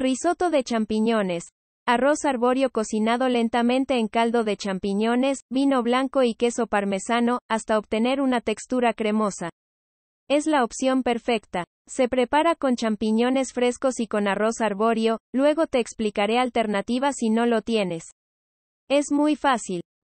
Risotto de champiñones. Arroz arborio cocinado lentamente en caldo de champiñones, vino blanco y queso parmesano, hasta obtener una textura cremosa. Es la opción perfecta. Se prepara con champiñones frescos y con arroz arborio, luego te explicaré alternativas si no lo tienes. Es muy fácil.